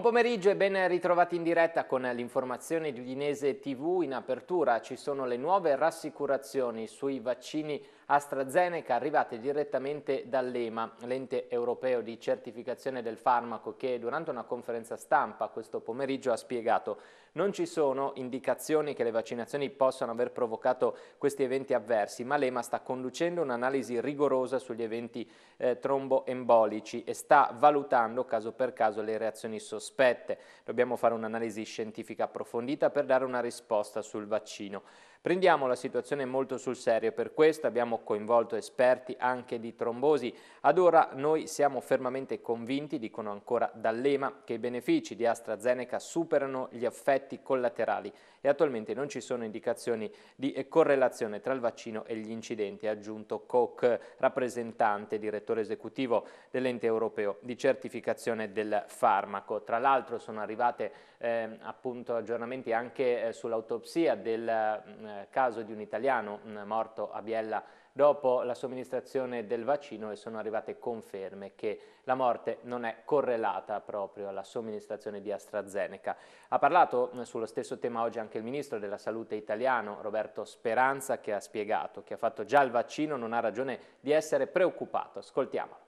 Buon pomeriggio e ben ritrovati in diretta con l'informazione di Udinese TV. In apertura ci sono le nuove rassicurazioni sui vaccini AstraZeneca arrivate direttamente dall'EMA, l'ente europeo di certificazione del farmaco che durante una conferenza stampa questo pomeriggio ha spiegato non ci sono indicazioni che le vaccinazioni possano aver provocato questi eventi avversi, ma l'EMA sta conducendo un'analisi rigorosa sugli eventi eh, tromboembolici e sta valutando caso per caso le reazioni sospette. Dobbiamo fare un'analisi scientifica approfondita per dare una risposta sul vaccino. Prendiamo la situazione molto sul serio, per questo abbiamo coinvolto esperti anche di trombosi. Ad ora noi siamo fermamente convinti, dicono ancora D'Allema, che i benefici di AstraZeneca superano gli effetti collaterali e attualmente non ci sono indicazioni di correlazione tra il vaccino e gli incidenti, ha aggiunto Koch, rappresentante e direttore esecutivo dell'ente europeo di certificazione del farmaco. Tra l'altro sono arrivate eh, appunto aggiornamenti anche eh, sull'autopsia del eh, caso di un italiano mm, morto a Biella dopo la somministrazione del vaccino e sono arrivate conferme che la morte non è correlata proprio alla somministrazione di AstraZeneca. Ha parlato eh, sullo stesso tema oggi anche il ministro della salute italiano Roberto Speranza che ha spiegato che ha fatto già il vaccino non ha ragione di essere preoccupato. Ascoltiamolo.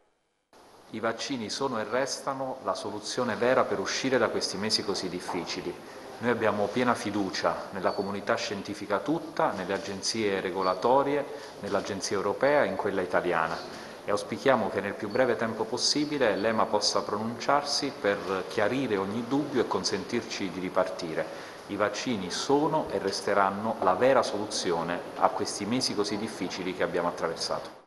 I vaccini sono e restano la soluzione vera per uscire da questi mesi così difficili noi abbiamo piena fiducia nella comunità scientifica tutta, nelle agenzie regolatorie, nell'agenzia europea e in quella italiana e auspichiamo che nel più breve tempo possibile l'EMA possa pronunciarsi per chiarire ogni dubbio e consentirci di ripartire. I vaccini sono e resteranno la vera soluzione a questi mesi così difficili che abbiamo attraversato.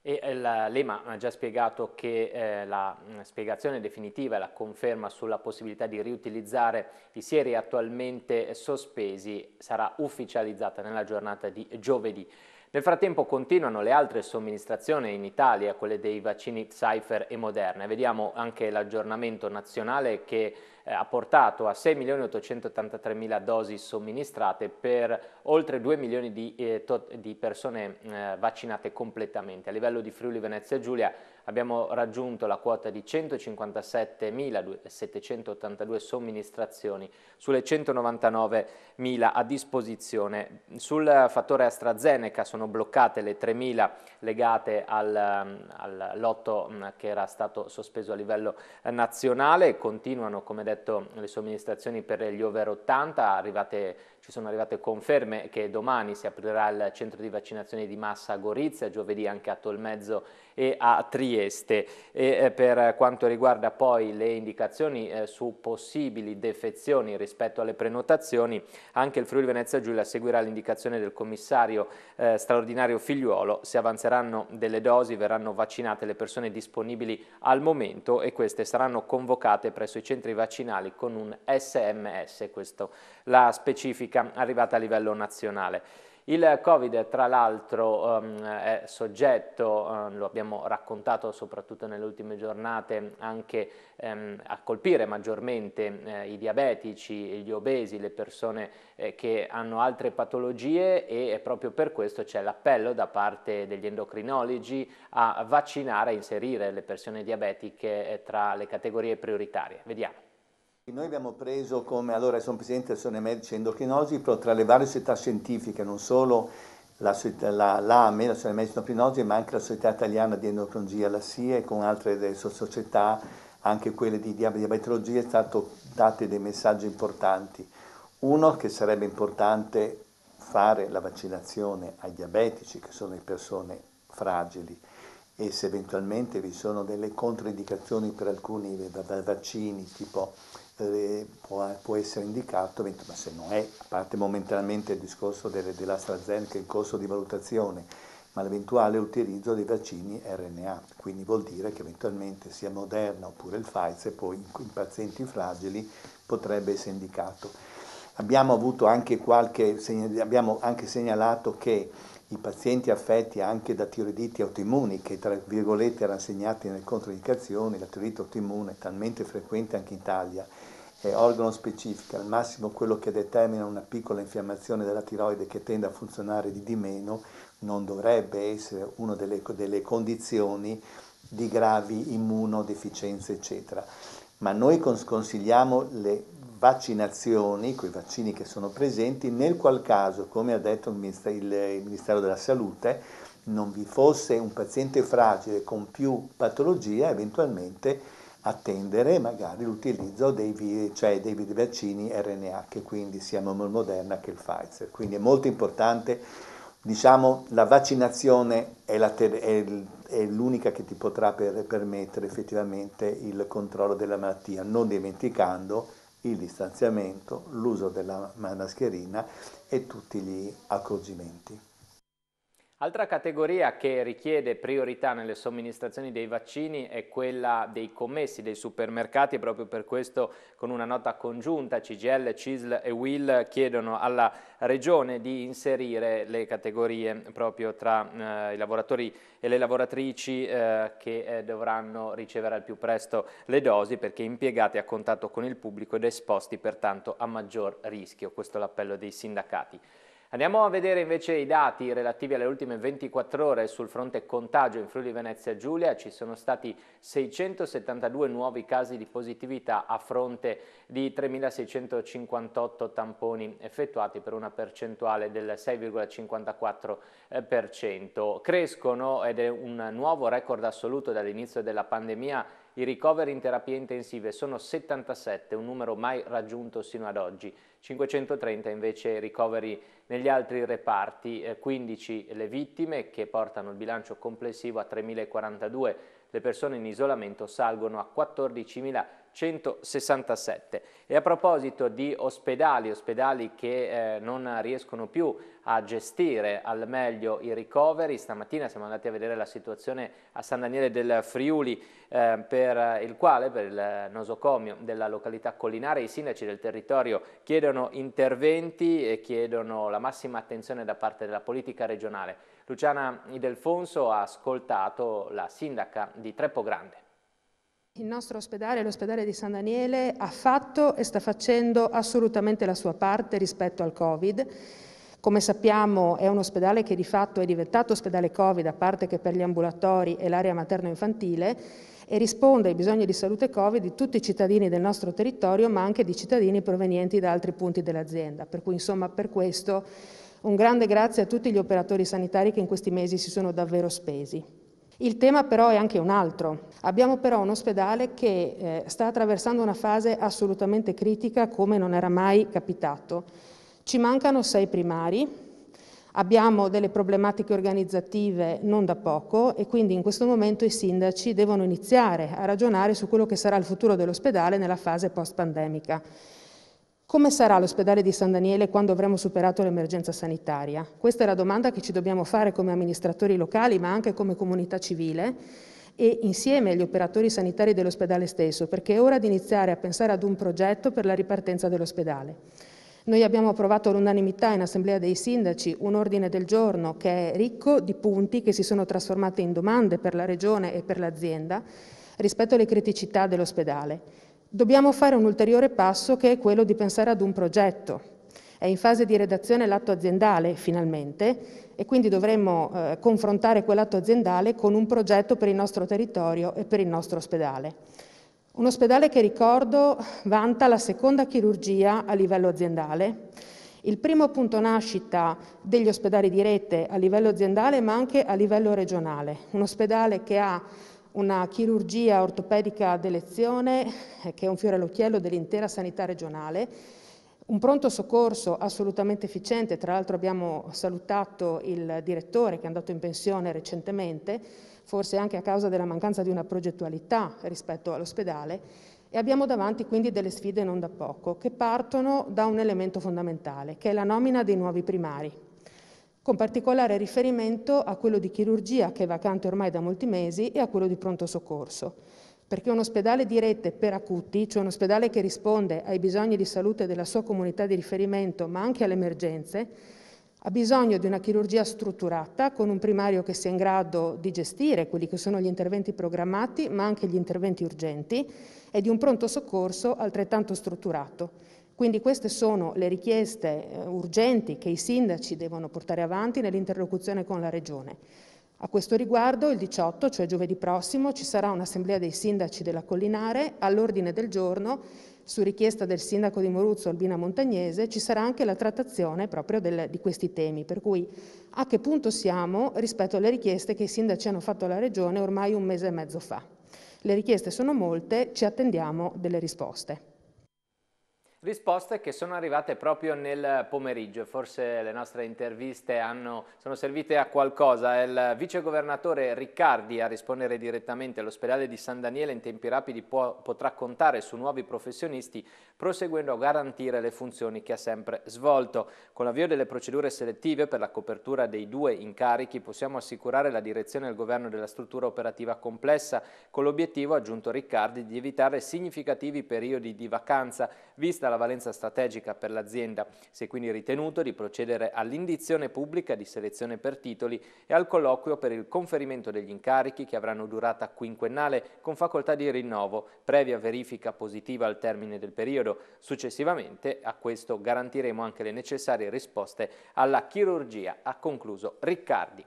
E eh, la, Lema ha già spiegato che eh, la spiegazione definitiva e la conferma sulla possibilità di riutilizzare i sieri attualmente sospesi sarà ufficializzata nella giornata di giovedì. Nel frattempo continuano le altre somministrazioni in Italia, quelle dei vaccini Pfizer e Moderna. Vediamo anche l'aggiornamento nazionale che eh, ha portato a 6.883.000 dosi somministrate per oltre 2 milioni di, eh, di persone eh, vaccinate completamente. A livello di Friuli Venezia Giulia abbiamo raggiunto la quota di 157.782 somministrazioni sulle 199.000 a disposizione. Sul fattore AstraZeneca sono bloccate le 3.000 legate al, mm, al lotto mm, che era stato sospeso a livello nazionale, continuano come detto le somministrazioni per gli over 80, arrivate ci sono arrivate conferme che domani si aprirà il centro di vaccinazione di massa a Gorizia, giovedì anche a Tolmezzo e a Trieste. E eh, per quanto riguarda poi le indicazioni eh, su possibili defezioni rispetto alle prenotazioni, anche il Friuli Venezia Giulia seguirà l'indicazione del commissario eh, straordinario Figliuolo. Se avanzeranno delle dosi verranno vaccinate le persone disponibili al momento e queste saranno convocate presso i centri vaccinali con un SMS. Questo la specifica ricerca arrivata a livello nazionale. Il Covid tra l'altro ehm, è soggetto, ehm, lo abbiamo raccontato soprattutto nelle ultime giornate, anche ehm, a colpire maggiormente eh, i diabetici, gli obesi, le persone eh, che hanno altre patologie e proprio per questo c'è l'appello da parte degli endocrinologi a vaccinare, a inserire le persone diabetiche eh, tra le categorie prioritarie. Vediamo. Noi abbiamo preso come, allora sono presidente del Sone Medici Endocrinosi, però tra le varie società scientifiche, non solo la, la, l'AME, la Sone Medici Endocrinosi, ma anche la Società Italiana di Endocrinologia, la SIE, e con altre società, anche quelle di diabetologia, è stato dato dei messaggi importanti. Uno, che sarebbe importante fare la vaccinazione ai diabetici, che sono le persone fragili, e se eventualmente vi sono delle controindicazioni per alcuni vaccini, tipo può, può, essere indicato, ma se non è, a parte momentaneamente il discorso delle, dell'AstraZeneca in corso di valutazione, ma l'eventuale utilizzo dei vaccini RNA, quindi vuol dire che eventualmente sia Moderna oppure il Pfizer, poi in, in pazienti fragili potrebbe essere indicato. Abbiamo, avuto anche qualche, abbiamo anche segnalato che i pazienti affetti anche da tiroiditi autoimmuni, che tra virgolette erano segnati nelle controindicazioni, la tiroidite autoimmune è talmente frequente anche in Italia, eh, organo specifica, al massimo quello che determina una piccola infiammazione della tiroide che tende a funzionare di, di meno, non dovrebbe essere una delle, delle condizioni di gravi immunodeficienze, eccetera. Ma noi consigliamo le vaccinazioni, quei vaccini che sono presenti, nel qual caso, come ha detto il Ministero della Salute, non vi fosse un paziente fragile con più patologia, eventualmente attendere magari l'utilizzo dei, cioè dei, vaccini RNA, che quindi siano il Moderna che il Pfizer. Quindi è molto importante, diciamo, la vaccinazione è, la ter- è l'unica che ti potrà per- permettere effettivamente il controllo della malattia, non dimenticando il distanziamento, l'uso della mascherina e tutti gli accorgimenti. Altra categoria che richiede priorità nelle somministrazioni dei vaccini è quella dei commessi, dei supermercati proprio per questo con una nota congiunta CGL, CISL e WIL chiedono alla Regione di inserire le categorie proprio tra eh, i lavoratori e le lavoratrici eh, che eh, dovranno ricevere al più presto le dosi perché impiegati a contatto con il pubblico ed esposti pertanto a maggior rischio. Questo è l'appello dei sindacati. Andiamo a vedere invece i dati relativi alle ultime 24 ore sul fronte contagio in Friuli Venezia Giulia. Ci sono stati 672 nuovi casi di positività a fronte di 3.658 tamponi effettuati per una percentuale del 6,54%. Eh, Crescono, ed è un nuovo record assoluto dall'inizio della pandemia, i ricoveri in terapia intensiva sono 77, un numero mai raggiunto sino ad oggi. 530 invece ricoveri negli altri reparti, 15 eh, le vittime che portano il bilancio complessivo a 3.042, le persone in isolamento salgono a 14.000. 167. E a proposito di ospedali, ospedali che eh, non riescono più a gestire al meglio i ricoveri, stamattina siamo andati a vedere la situazione a San Daniele del Friuli eh, per il quale, per il nosocomio della località collinare, i sindaci del territorio chiedono interventi e chiedono la massima attenzione da parte della politica regionale. Luciana Idelfonso ha ascoltato la sindaca di Treppo Grande. Il nostro ospedale, l'ospedale di San Daniele, ha fatto e sta facendo assolutamente la sua parte rispetto al Covid. Come sappiamo è un ospedale che di fatto è diventato ospedale Covid, a parte che per gli ambulatori e l'area materno-infantile, e risponde ai bisogni di salute Covid di tutti i cittadini del nostro territorio, ma anche di cittadini provenienti da altri punti dell'azienda. Per cui, insomma, per questo un grande grazie a tutti gli operatori sanitari che in questi mesi si sono davvero spesi. Il tema però è anche un altro. Abbiamo però un ospedale che eh, sta attraversando una fase assolutamente critica come non era mai capitato. Ci mancano sei primari, abbiamo delle problematiche organizzative non da poco e quindi in questo momento i sindaci devono iniziare a ragionare su quello che sarà il futuro dell'ospedale nella fase post-pandemica. Come sarà l'ospedale di San Daniele quando avremo superato l'emergenza sanitaria? Questa è la domanda che ci dobbiamo fare come amministratori locali, ma anche come comunità civile e insieme agli operatori sanitari dell'ospedale stesso, perché è ora di iniziare a pensare ad un progetto per la ripartenza dell'ospedale. Noi abbiamo approvato all'unanimità in Assemblea dei Sindaci un ordine del giorno che è ricco di punti che si sono trasformati in domande per la Regione e per l'azienda rispetto alle criticità dell'ospedale dobbiamo fare un ulteriore passo che è quello di pensare ad un progetto. È in fase di redazione l'atto aziendale, finalmente, e quindi dovremmo eh, confrontare quell'atto aziendale con un progetto per il nostro territorio e per il nostro ospedale. Un ospedale che, ricordo, vanta la seconda chirurgia a livello aziendale, il primo punto nascita degli ospedali di rete a livello aziendale ma anche a livello regionale, un ospedale che ha una chirurgia ortopedica d'elezione eh, che è un fiore all'occhiello dell'intera sanità regionale, un pronto soccorso assolutamente efficiente, tra l'altro abbiamo salutato il direttore che è andato in pensione recentemente, forse anche a causa della mancanza di una progettualità rispetto all'ospedale, e abbiamo davanti quindi delle sfide non da poco, che partono da un elemento fondamentale, che è la nomina dei nuovi primari con particolare riferimento a quello di chirurgia che è vacante ormai da molti mesi e a quello di pronto soccorso. Perché un ospedale di rete per acuti, cioè un ospedale che risponde ai bisogni di salute della sua comunità di riferimento, ma anche alle emergenze, ha bisogno di una chirurgia strutturata, con un primario che sia in grado di gestire quelli che sono gli interventi programmati, ma anche gli interventi urgenti, e di un pronto soccorso altrettanto strutturato, quindi queste sono le richieste eh, urgenti che i sindaci devono portare avanti nell'interlocuzione con la Regione. A questo riguardo il 18, cioè giovedì prossimo, ci sarà un'assemblea dei sindaci della Collinare all'ordine del giorno su richiesta del sindaco di Moruzzo Albina Montagnese ci sarà anche la trattazione proprio del, di questi temi, per cui a che punto siamo rispetto alle richieste che i sindaci hanno fatto alla Regione ormai un mese e mezzo fa. Le richieste sono molte, ci attendiamo delle risposte. Risposte che sono arrivate proprio nel pomeriggio, forse le nostre interviste hanno, sono servite a qualcosa. È il vicegovernatore Riccardi a rispondere direttamente all'ospedale di San Daniele in tempi rapidi può, potrà contare su nuovi professionisti proseguendo a garantire le funzioni che ha sempre svolto. Con l'avvio delle procedure selettive per la copertura dei due incarichi possiamo assicurare la direzione e il governo della struttura operativa complessa con l'obiettivo, aggiunto Riccardi, di evitare significativi periodi di vacanza, vista la valenza strategica per l'azienda. Si è quindi ritenuto di procedere all'indizione pubblica di selezione per titoli e al colloquio per il conferimento degli incarichi che avranno durata quinquennale con facoltà di rinnovo, previa verifica positiva al termine del periodo. Successivamente a questo garantiremo anche le necessarie risposte alla chirurgia, ha concluso Riccardi.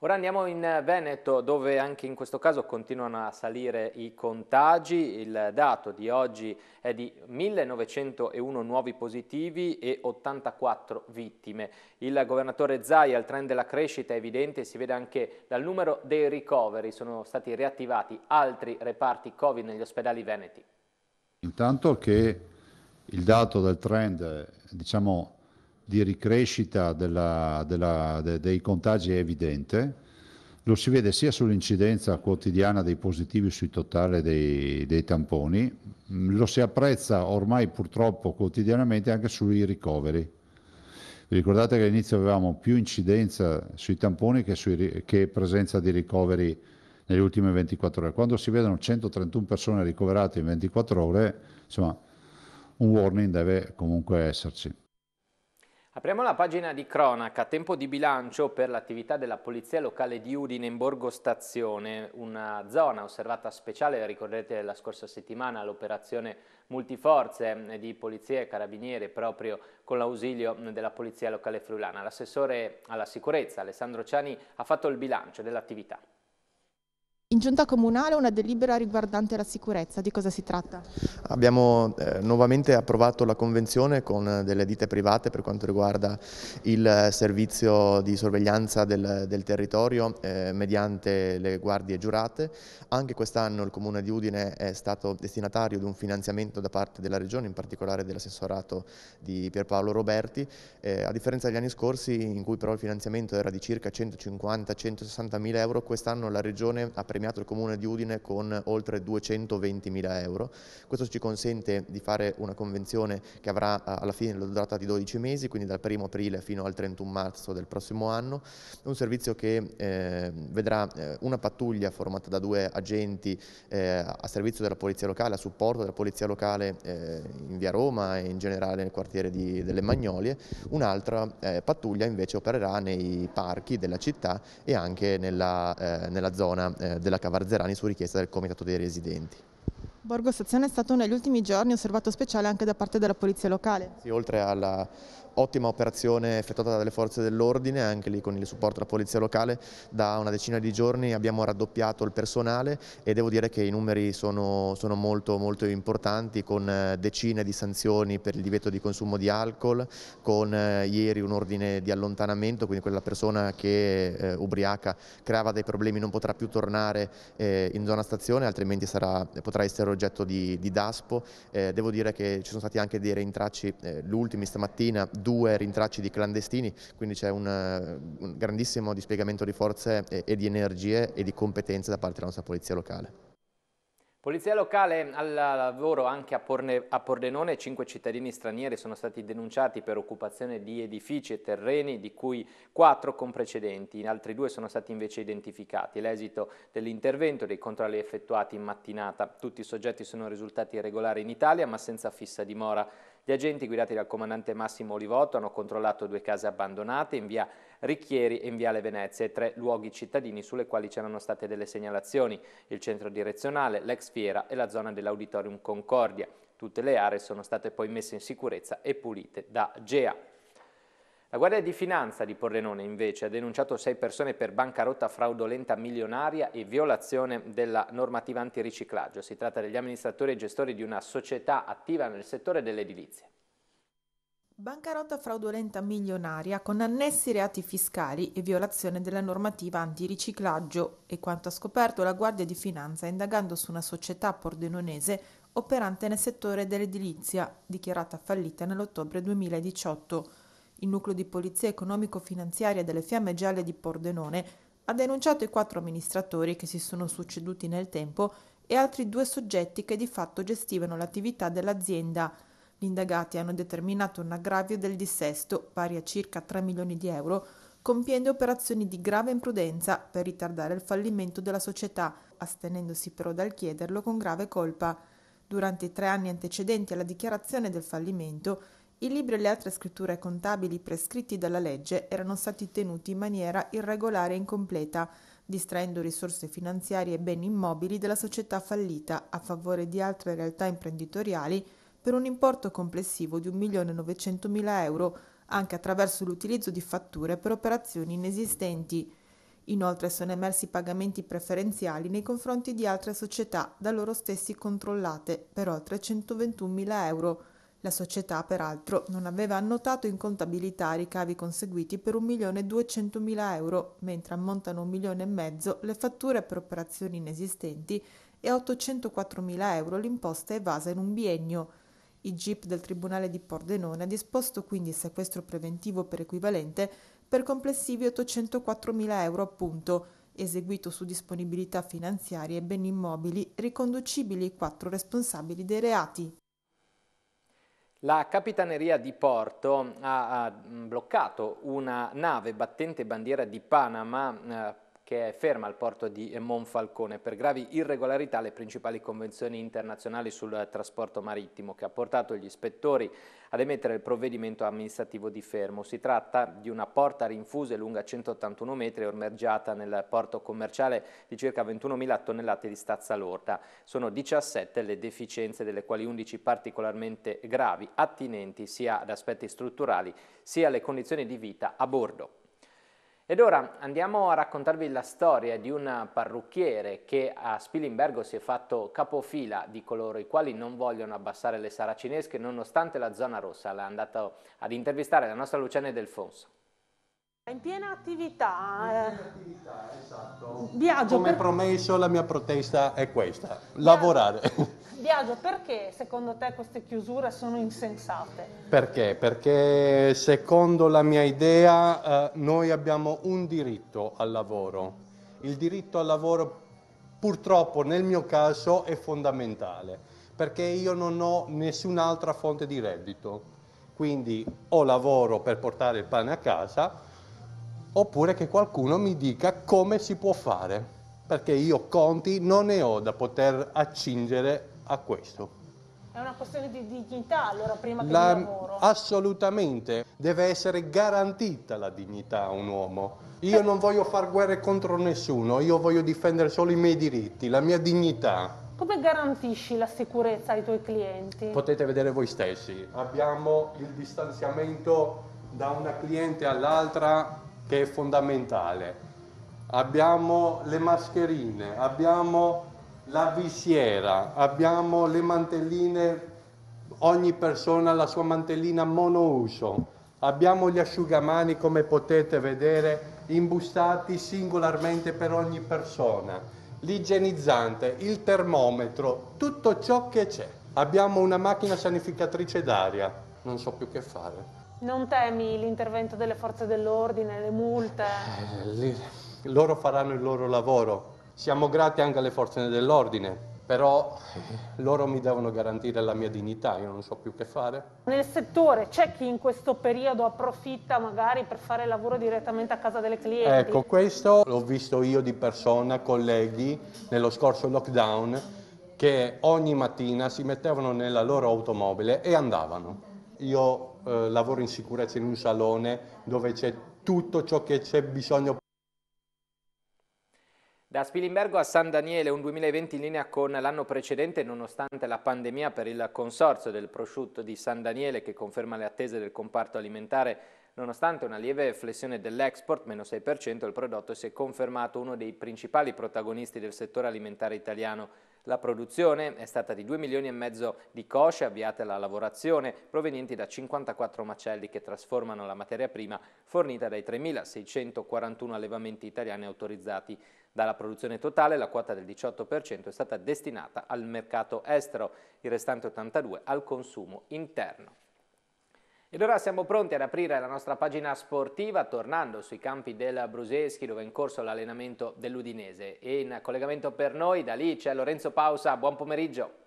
Ora andiamo in Veneto dove anche in questo caso continuano a salire i contagi, il dato di oggi è di 1901 nuovi positivi e 84 vittime. Il governatore Zaia, il trend della crescita è evidente, si vede anche dal numero dei ricoveri, sono stati riattivati altri reparti Covid negli ospedali veneti. Intanto che il dato del trend diciamo, di ricrescita della, della, de, dei contagi è evidente, lo si vede sia sull'incidenza quotidiana dei positivi sui totale dei, dei tamponi, mm, lo si apprezza ormai purtroppo quotidianamente anche sui ricoveri. Vi ricordate che all'inizio avevamo più incidenza sui tamponi che, sui, che presenza di ricoveri nelle ultime 24 ore. Quando si vedono 131 persone ricoverate in 24 ore, insomma, un warning deve comunque esserci. Apriamo la pagina di cronaca, tempo di bilancio per l'attività della Polizia Locale di Udine in Borgo Stazione, una zona osservata speciale, ricorderete la scorsa settimana l'operazione multiforze di polizia e carabinieri proprio con l'ausilio della Polizia Locale Friulana. L'assessore alla sicurezza Alessandro Ciani ha fatto il bilancio dell'attività. In giunta comunale una delibera riguardante la sicurezza, di cosa si tratta? Abbiamo eh, nuovamente approvato la convenzione con eh, delle ditte private per quanto riguarda il servizio di sorveglianza del, del territorio eh, mediante le guardie giurate. Anche quest'anno il Comune di Udine è stato destinatario di un finanziamento da parte della Regione, in particolare dell'assessorato di Pierpaolo Roberti, eh, a differenza degli anni scorsi in cui però il finanziamento era di circa 150-160 mila euro, quest'anno la Regione ha premiato premiato il Comune di Udine con oltre 220.000 euro. Questo ci consente di fare una convenzione che avrà alla fine la durata di 12 mesi, quindi dal 1 aprile fino al 31 marzo del prossimo anno. Un servizio che eh, vedrà eh, una pattuglia formata da due agenti eh, a servizio della Polizia Locale, a supporto della Polizia Locale eh, in via Roma e in generale nel quartiere di, delle Magnolie. Un'altra eh, pattuglia invece opererà nei parchi della città e anche nella, eh, nella zona eh, della Cavarzerani su richiesta del Comitato dei Residenti. Borgo Stazione è stato negli ultimi giorni osservato speciale anche da parte della polizia locale. Sì, oltre alla ottima operazione effettuata dalle forze dell'ordine, anche lì con il supporto della polizia locale, da una decina di giorni abbiamo raddoppiato il personale e devo dire che i numeri sono, sono molto, molto importanti con eh, decine di sanzioni per il divieto di consumo di alcol, con eh, ieri un ordine di allontanamento, quindi quella persona che eh, ubriaca creava dei problemi non potrà più tornare eh, in zona stazione, altrimenti sarà, potrà essere oggetto di, di DASPO. Eh, devo dire che ci sono stati anche dei rintracci, eh, l'ultimi stamattina, due rintracci di clandestini, quindi c'è un, un, grandissimo dispiegamento di forze e, e di energie e di competenze da parte della nostra polizia locale. Polizia locale al lavoro anche a, Porne, a, Pordenone, cinque cittadini stranieri sono stati denunciati per occupazione di edifici e terreni, di cui quattro con precedenti, in altri due sono stati invece identificati. L'esito dell'intervento dei controlli effettuati in mattinata. Tutti i soggetti sono risultati irregolari in Italia ma senza fissa dimora. Gli agenti guidati dal comandante Massimo Olivotto hanno controllato due case abbandonate in via Ricchieri e in Viale Venezia e tre luoghi cittadini sulle quali c'erano state delle segnalazioni, il centro direzionale, l'ex fiera e la zona dell'auditorium Concordia. Tutte le aree sono state poi messe in sicurezza e pulite da GEA. La Guardia di Finanza di Pordenone invece ha denunciato sei persone per bancarotta fraudolenta milionaria e violazione della normativa antiriciclaggio. Si tratta degli amministratori e gestori di una società attiva nel settore dell'edilizia. Bancarotta fraudolenta milionaria con annessi reati fiscali e violazione della normativa antiriciclaggio e quanto ha scoperto la Guardia di Finanza indagando su una società pordenonese operante nel settore dell'edilizia, dichiarata fallita nell'ottobre 2018. Il nucleo di polizia economico-finanziaria delle Fiamme Gialle di Pordenone ha denunciato i quattro amministratori che si sono succeduti nel tempo e altri due soggetti che di fatto gestivano l'attività dell'azienda. Gli indagati hanno determinato un aggravio del dissesto pari a circa 3 milioni di euro, compiendo operazioni di grave imprudenza per ritardare il fallimento della società, astenendosi però dal chiederlo con grave colpa. Durante i tre anni antecedenti alla dichiarazione del fallimento, i libri e le altre scritture contabili prescritti dalla legge erano stati tenuti in maniera irregolare e incompleta, distraendo risorse finanziarie e beni immobili della società fallita a favore di altre realtà imprenditoriali per un importo complessivo di 1.900.000 euro, anche attraverso l'utilizzo di fatture per operazioni inesistenti. Inoltre sono emersi pagamenti preferenziali nei confronti di altre società da loro stessi controllate per oltre 121.000 euro la società, peraltro, non aveva annotato in contabilità i ricavi conseguiti per 1.200.000 euro, mentre ammontano a 1 milione e mezzo le fatture per operazioni inesistenti e a 804.000 euro l'imposta evasa in un biennio. Il GIP del Tribunale di Pordenone ha disposto quindi il sequestro preventivo per equivalente per complessivi 804.000 euro appunto, eseguito su disponibilità finanziarie e beni immobili, riconducibili ai quattro responsabili dei reati. La Capitaneria di Porto ha, ha bloccato una nave battente bandiera di Panama eh, che è ferma al porto di Monfalcone per gravi irregolarità alle principali convenzioni internazionali sul trasporto marittimo che ha portato gli ispettori ad emettere il provvedimento amministrativo di fermo. Si tratta di una porta rinfusa e lunga 181 metri ormeggiata nel porto commerciale di circa 21.000 tonnellate di stazza lorda. Sono 17 le deficienze delle quali 11 particolarmente gravi, attinenti sia ad aspetti strutturali sia alle condizioni di vita a bordo. Ed ora andiamo a raccontarvi la storia di un parrucchiere che a Spilimbergo si è fatto capofila di coloro i quali non vogliono abbassare le saracinesche nonostante la zona rossa. L'ha andato ad intervistare la nostra Luciana Delfonso. In piena attività, in eh. piena attività esatto. viaggio. Come per... promesso la mia protesta è questa, lavorare. Biagio, perché secondo te queste chiusure sono insensate? Perché? Perché secondo la mia idea eh, noi abbiamo un diritto al lavoro. Il diritto al lavoro purtroppo nel mio caso è fondamentale perché io non ho nessun'altra fonte di reddito. Quindi o lavoro per portare il pane a casa oppure che qualcuno mi dica come si può fare perché io conti non ne ho da poter accingere a questo. È una questione di dignità allora prima che la, il lavoro. Assolutamente, deve essere garantita la dignità a un uomo. Io non voglio far guerre contro nessuno, io voglio difendere solo i miei diritti, la mia dignità. Come garantisci la sicurezza ai tuoi clienti? Potete vedere voi stessi, abbiamo il distanziamento da una cliente all'altra che è fondamentale. Abbiamo le mascherine, abbiamo la visiera, abbiamo le mantelline, ogni persona ha la sua mantellina monouso, abbiamo gli asciugamani come potete vedere imbustati singolarmente per ogni persona, l'igienizzante, il termometro, tutto ciò che c'è. Abbiamo una macchina sanificatrice d'aria, non so più che fare. Non temi l'intervento delle forze dell'ordine, le multe? Eh, loro faranno il loro lavoro, siamo grati anche alle forze dell'ordine, però loro mi devono garantire la mia dignità, io non so più che fare. Nel settore c'è chi in questo periodo approfitta magari per fare lavoro direttamente a casa delle clienti? Ecco, questo l'ho visto io di persona, colleghi, nello scorso lockdown, che ogni mattina si mettevano nella loro automobile e andavano. Io eh, lavoro in sicurezza in un salone dove c'è tutto ciò che c'è bisogno da Spilimbergo a San Daniele un 2020 in linea con l'anno precedente nonostante la pandemia per il consorzio del prosciutto di San Daniele che conferma le attese del comparto alimentare Nonostante una lieve flessione dell'export, meno 6%, il prodotto si è confermato uno dei principali protagonisti del settore alimentare italiano la produzione è stata di 2 milioni e mezzo di cosce avviate alla lavorazione, provenienti da 54 macelli che trasformano la materia prima fornita dai 3.641 allevamenti italiani autorizzati. Dalla produzione totale la quota del 18% è stata destinata al mercato estero, il restante 82% al consumo interno. Ed ora siamo pronti ad aprire la nostra pagina sportiva tornando sui campi del Bruseschi dove è in corso l'allenamento dell'Udinese e in collegamento per noi da lì c'è Lorenzo Pausa, buon pomeriggio.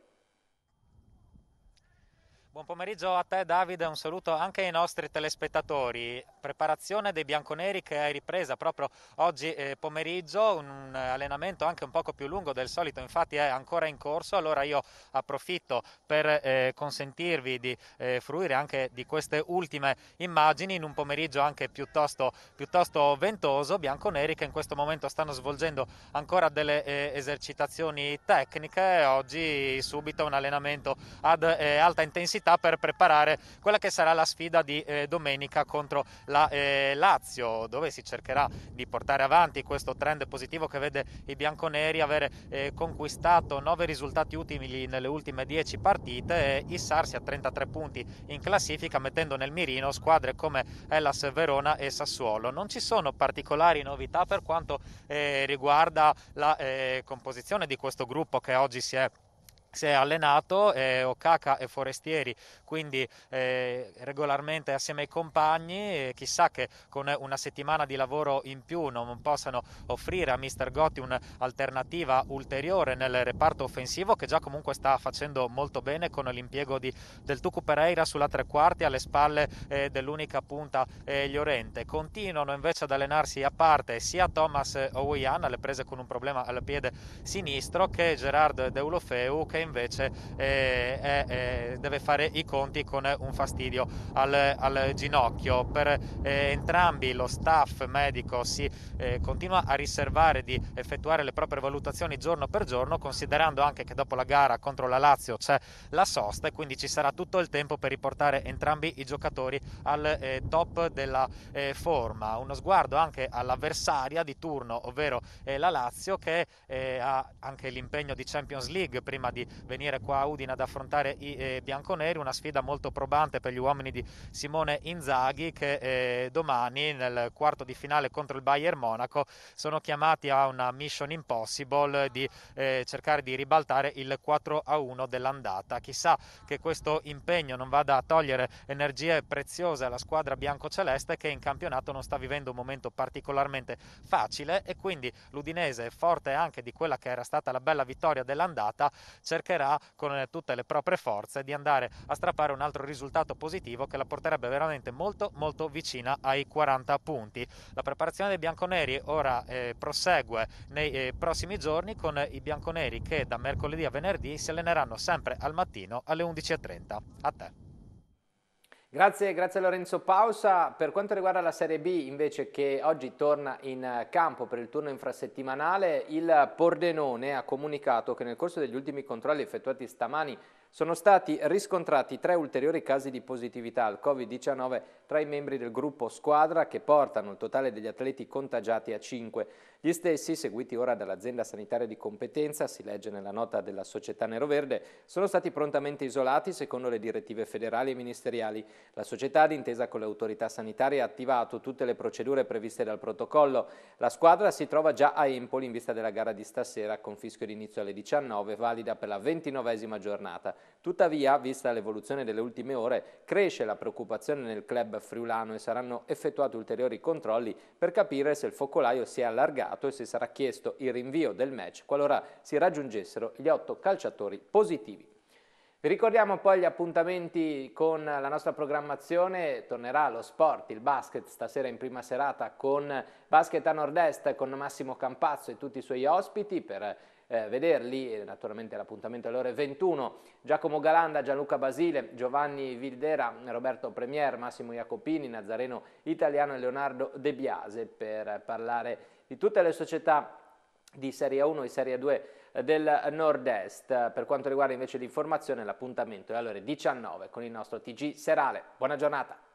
Buon pomeriggio a te Davide, un saluto anche ai nostri telespettatori. Preparazione dei bianconeri che hai ripresa proprio oggi eh, pomeriggio, un allenamento anche un poco più lungo del solito, infatti è ancora in corso, allora io approfitto per eh, consentirvi di eh, fruire anche di queste ultime immagini in un pomeriggio anche piuttosto, piuttosto ventoso, bianconeri che in questo momento stanno svolgendo ancora delle esercitazioni tecniche, oggi subito un allenamento ad alta intensità città per preparare quella che sarà la sfida di eh, domenica contro la eh, Lazio, dove si cercherà di portare avanti questo trend positivo che vede i bianconeri avere eh, conquistato nove risultati utili nelle ultime dieci partite e issarsi a 33 punti in classifica mettendo nel mirino squadre come Hellas Verona e Sassuolo. Non ci sono particolari novità per quanto eh, riguarda la eh, composizione di questo gruppo che oggi si è si è allenato eh, Okaka e Forestieri, quindi eh, regolarmente assieme ai compagni, chissà che con una settimana di lavoro in più non possano offrire a Mr. Gotti un'alternativa ulteriore nel reparto offensivo che già comunque sta facendo molto bene con l'impiego di, del Tucu Pereira sulla tre quarti alle spalle eh, dell'unica punta eh, Llorente. Continuano invece ad allenarsi a parte sia Thomas Owian alle prese con un problema al piede sinistro che Gerard Deulofeu che che invece eh, eh, deve fare i conti con un fastidio al, al ginocchio. Per eh, entrambi lo staff medico si eh, continua a riservare di effettuare le proprie valutazioni giorno per giorno, considerando anche che dopo la gara contro la Lazio c'è la sosta e quindi ci sarà tutto il tempo per riportare entrambi i giocatori al eh, top della forma. Uno sguardo anche all'avversaria di turno, ovvero la Lazio, che ha anche l'impegno di Champions League prima di venire qua a Udine ad affrontare i eh, bianconeri, una sfida molto probante per gli uomini di Simone Inzaghi che eh, domani nel quarto di finale contro il Bayern Monaco sono chiamati a una mission impossible di eh, cercare di ribaltare il 4 a 1 dell'andata. Chissà che questo impegno non vada a togliere energie preziose alla squadra biancoceleste che in campionato non sta vivendo un momento particolarmente facile e quindi l'Udinese forte anche di quella che era stata la bella vittoria dell'andata cerca cercherà con eh, tutte le proprie forze di andare a strappare un altro risultato positivo che la porterebbe veramente molto molto vicina ai 40 punti. La preparazione dei bianconeri ora eh, prosegue nei eh, prossimi giorni con i bianconeri che da mercoledì a venerdì si alleneranno sempre al mattino alle 11.30. A te. Grazie, grazie Lorenzo Pausa. Per quanto riguarda la Serie B, invece, che oggi torna in campo per il turno infrasettimanale, il Pordenone ha comunicato che nel corso degli ultimi controlli effettuati stamani sono stati riscontrati tre ulteriori casi di positività al Covid-19 tra i membri del gruppo squadra che portano il totale degli atleti contagiati a 5. Gli stessi, seguiti ora dall'azienda sanitaria di competenza, si legge nella nota della società Neroverde, sono stati prontamente isolati secondo le direttive federali e ministeriali. La società, d'intesa con le autorità sanitarie, ha attivato tutte le procedure previste dal protocollo. La squadra si trova già a Empoli in vista della gara di stasera, con fischio d'inizio alle 19, valida per la 29esima giornata. Tuttavia, vista l'evoluzione delle ultime ore, cresce la preoccupazione nel club friulano e saranno effettuati ulteriori controlli per capire se il focolaio si è allargato e se sarà chiesto il rinvio del match qualora si raggiungessero gli otto calciatori positivi. Vi ricordiamo poi gli appuntamenti con la nostra programmazione, tornerà lo sport, il basket stasera in prima serata con Basket a Nord-Est con Massimo Campazzo e tutti i suoi ospiti per eh, vederli, naturalmente l'appuntamento è alle ore 21, Giacomo Galanda, Gianluca Basile, Giovanni Vildera, Roberto Premier, Massimo Jacopini, Nazareno Italiano e Leonardo De Biase per parlare di tutte le società di Serie 1 e Serie 2 del nord-est. Per quanto riguarda invece l'informazione, l'appuntamento è alle ore 19 con il nostro TG serale. Buona giornata!